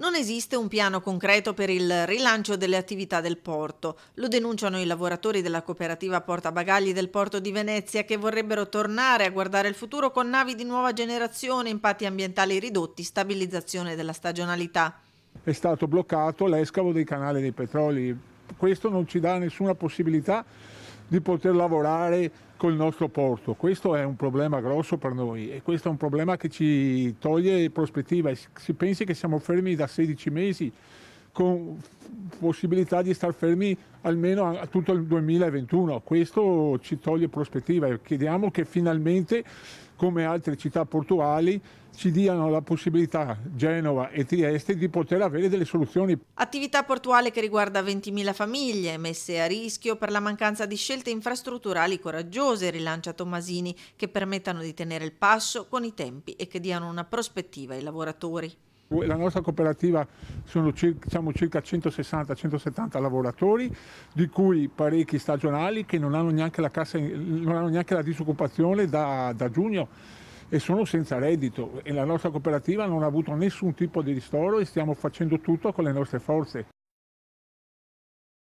Non esiste un piano concreto per il rilancio delle attività del porto. Lo denunciano i lavoratori della cooperativa portabagagli del porto di Venezia che vorrebbero tornare a guardare il futuro con navi di nuova generazione, impatti ambientali ridotti, stabilizzazione della stagionalità. È stato bloccato l'escavo dei canali dei petroli. Questo non ci dà nessuna possibilità di poter lavorare col nostro porto. Questo è un problema grosso per noi e questo è un problema che ci toglie prospettiva. Si pensi che siamo fermi da 16 mesi con possibilità di star fermi almeno a, tutto il 2021. Questo ci toglie prospettiva e chiediamo che finalmente, come altre città portuali, ci diano la possibilità, Genova e Trieste, di poter avere delle soluzioni. Attività portuale che riguarda 20.000 famiglie messe a rischio per la mancanza di scelte infrastrutturali coraggiose, rilancia Tommasini, che permettano di tenere il passo con i tempi e che diano una prospettiva ai lavoratori. La nostra cooperativa sono circa, diciamo, circa 160-170 lavoratori, di cui parecchi stagionali che non hanno neanche la, cassa, hanno neanche la disoccupazione da, da giugno e sono senza reddito e la nostra cooperativa non ha avuto nessun tipo di ristoro e stiamo facendo tutto con le nostre forze.